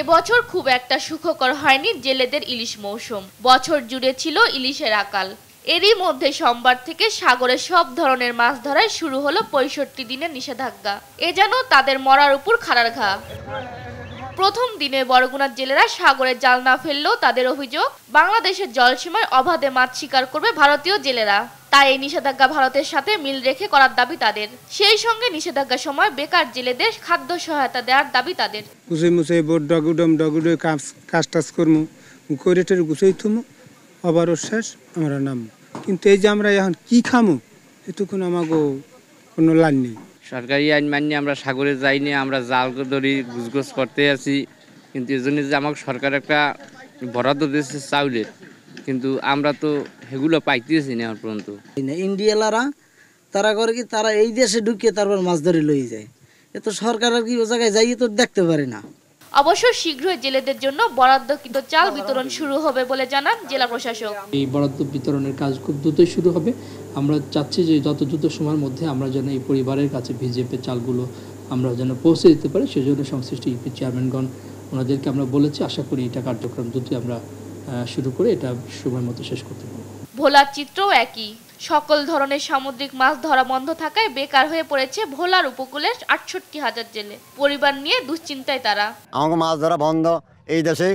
এবছর খুব একটা সুখকর হয়নি জেলেদের ইলিশ মৌসুম বছর জুড়ে ছিল ইলিশের আকাল এরই মধ্যে সোমবার থেকে সাগরে সব ধরনের মাছ ধরায় শুরু হলো পঁয়ষট্টি দিনের নিষেধাজ্ঞা এ যেন তাদের মরার উপর খাড়ার ঘা প্রথম দিনে বরগুনার জেলেরা সাগরে জাল না ফেললেও তাদের অভিযোগ বাংলাদেশের জলসীমায় অবাধে মাছ শিকার করবে ভারতীয় জেলেরা তাই এই নিষেধাজ্ঞা ভারতের সাথে মিল রেখে করার দাবি তাদের সেই সঙ্গে নিষেধাজ্ঞার সময় বেকার জেলেদের খাদ্য সহায়তা দেওয়ার দাবি তাদের মুসে মুসে বোট ডগুডম ডগুডে কাজ টাজ করমু করে টের গুছাই থুমু আবার শেষ আমরা নাম কিন্তু এই যে আমরা এখন কি খামু এটুকুন আমাকে কোনো লাইন নেই সরকারি আইন মানিয়ে আমরা সাগরে যাইনি আমরা জাল ধরি গুজগুজ করতে আছি কিন্তু এই জন্য যে আমাকে সরকার একটা বরাদ্দ দিয়েছে চাউলের কিন্তু আমরা তো সেগুলো পাইতেছি না পর্যন্ত ইন্ডিয়ালারা তারা করে কি তারা এই দেশে ঢুকিয়ে তারপর মাছ ধরে লয়ে যায় এ তো সরকার আর কি ও জায়গায় যাইয়ে তো দেখতে পারে না অবশ্য শীঘ্রই জেলেদের জন্য বরাদ্দকৃত চাল বিতরণ শুরু হবে বলে জানান জেলা প্রশাসক এই বরাদ্দ বিতরণের কাজ খুব দ্রুতই শুরু হবে আমরা চাচ্ছি যে যত দ্রুত সময়ের মধ্যে আমরা যেন এই পরিবারের কাছে ভিজেপে চালগুলো আমরা যেন পৌঁছে দিতে পারি সেজন্য সংশ্লিষ্ট ইউপি চেয়ারম্যানগণ ওনাদেরকে আমরা বলেছি আশা করি এটা কার্যক্রম দ্রুতই আমরা শুরু করে এটা সময় মতো শেষ করতে পারব ভোলার চিত্রও একই সকল ধরনের সামুদ্রিক মাছ ধরা বন্ধ থাকায় বেকার হয়ে পড়েছে ভোলার উপকূলের আটষট্টি হাজার জেলে পরিবার নিয়ে দুশ্চিন্তায় তারা আমাকে মাছ ধরা বন্ধ এই দেশে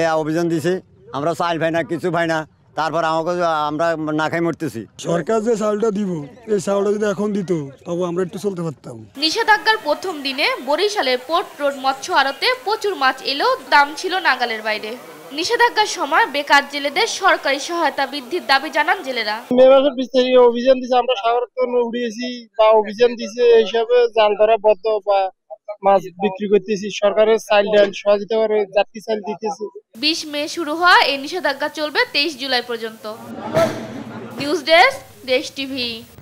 এ অভিযান দিছে আমরা চাল পাই না কিছু ভাই না তারপর আমাকে আমরা না খাই মরতেছি সরকার যে চালটা দিব এই চালটা যদি এখন দিত তবু আমরা একটু চলতে পারতাম নিষেধাজ্ঞার প্রথম দিনে বরিশালের পোর্ট রোড মৎস্য আড়তে প্রচুর মাছ এলেও দাম ছিল নাগালের বাইরে নিষেধাজ্ঞার সময় বেকার জেলেদের সরকারি সহায়তা বৃদ্ধির দাবি জানান জেলেরা মে মাসের বিশ তারিখে অভিযান দিছে আমরা সাগরতন উড়িয়েছি বা অভিযান দিছে হিসাবে জাল ধরা বদ্ধ বা মাছ বিক্রি করতেছি সরকারের চাইল ডাল সহযোগিতা করে জাতি চাইল দিতেছে বিশ মে শুরু হওয়া এই নিষেধাজ্ঞা চলবে তেইশ জুলাই পর্যন্ত নিউজ ডেস্ক দেশ টিভি